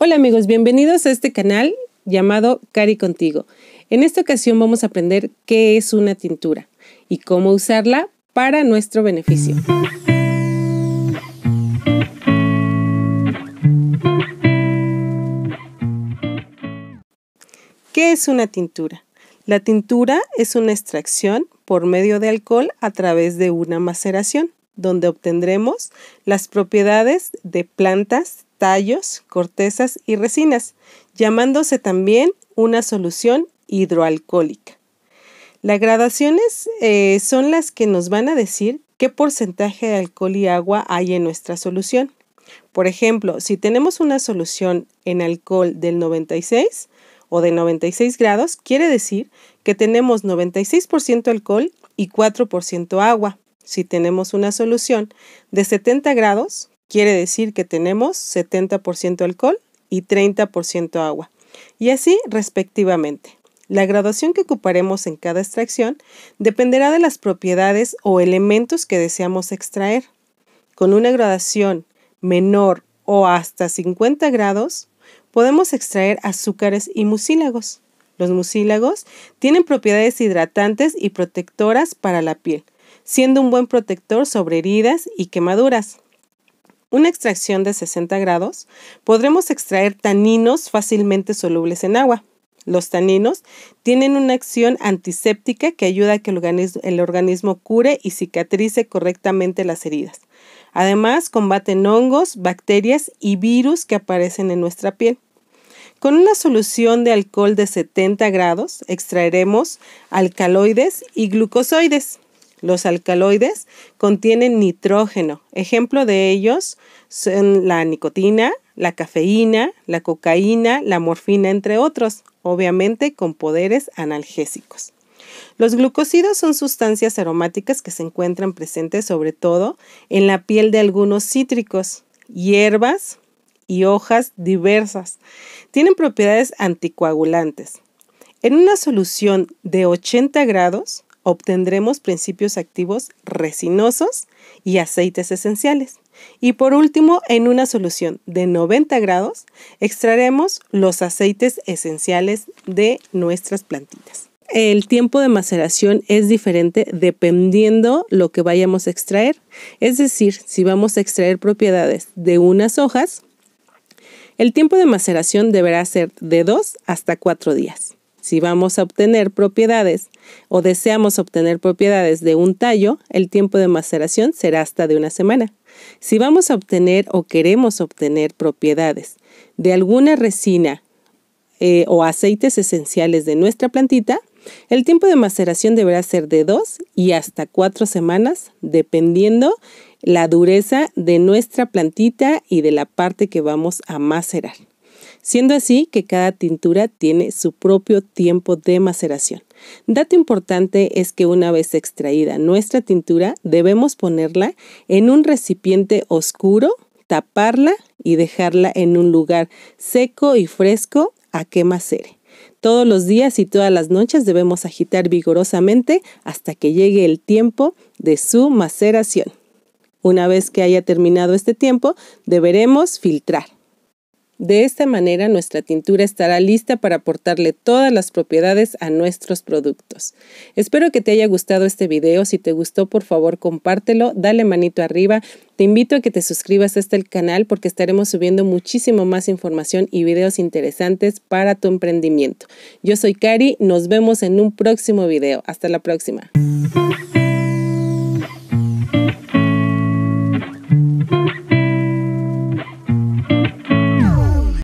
Hola amigos, bienvenidos a este canal llamado Cari Contigo. En esta ocasión vamos a aprender qué es una tintura y cómo usarla para nuestro beneficio. ¿Qué es una tintura? La tintura es una extracción por medio de alcohol a través de una maceración, donde obtendremos las propiedades de plantas, tallos, cortezas y resinas, llamándose también una solución hidroalcohólica. Las gradaciones eh, son las que nos van a decir qué porcentaje de alcohol y agua hay en nuestra solución. Por ejemplo, si tenemos una solución en alcohol del 96 o de 96 grados, quiere decir que tenemos 96% alcohol y 4% agua. Si tenemos una solución de 70 grados, Quiere decir que tenemos 70% alcohol y 30% agua, y así respectivamente. La graduación que ocuparemos en cada extracción dependerá de las propiedades o elementos que deseamos extraer. Con una graduación menor o hasta 50 grados, podemos extraer azúcares y mucílagos. Los mucílagos tienen propiedades hidratantes y protectoras para la piel, siendo un buen protector sobre heridas y quemaduras una extracción de 60 grados, podremos extraer taninos fácilmente solubles en agua. Los taninos tienen una acción antiséptica que ayuda a que el organismo, cure y cicatrice correctamente las heridas. Además, combaten hongos, bacterias y virus que aparecen en nuestra piel. Con una solución de alcohol de 70 grados extraeremos alcaloides y glucosoides. Los alcaloides contienen nitrógeno. Ejemplo de ellos son la nicotina, la cafeína, la cocaína, la morfina, entre otros, obviamente con poderes analgésicos. Los glucosidos son sustancias aromáticas que se encuentran presentes sobre todo en la piel de algunos cítricos, hierbas y hojas diversas. Tienen propiedades anticoagulantes. En una solución de 80 grados, obtendremos principios activos resinosos y aceites esenciales. Y por último, en una solución de 90 grados, extraeremos los aceites esenciales de nuestras plantitas. El tiempo de maceración es diferente dependiendo lo que vayamos a extraer. Es decir, si vamos a extraer propiedades de unas hojas, el tiempo de maceración deberá ser de 2 hasta 4 días. Si vamos a obtener propiedades o deseamos obtener propiedades de un tallo, el tiempo de maceración será hasta de una semana. Si vamos a obtener o queremos obtener propiedades de alguna resina eh, o aceites esenciales de nuestra plantita, el tiempo de maceración deberá ser de dos y hasta cuatro semanas, dependiendo la dureza de nuestra plantita y de la parte que vamos a macerar siendo así que cada tintura tiene su propio tiempo de maceración. Dato importante es que una vez extraída nuestra tintura, debemos ponerla en un recipiente oscuro, taparla y dejarla en un lugar seco y fresco a que macere. Todos los días y todas las noches debemos agitar vigorosamente hasta que llegue el tiempo de su maceración. Una vez que haya terminado este tiempo, deberemos filtrar. De esta manera nuestra tintura estará lista para aportarle todas las propiedades a nuestros productos. Espero que te haya gustado este video, si te gustó por favor compártelo, dale manito arriba, te invito a que te suscribas a este canal porque estaremos subiendo muchísimo más información y videos interesantes para tu emprendimiento. Yo soy Kari, nos vemos en un próximo video, hasta la próxima.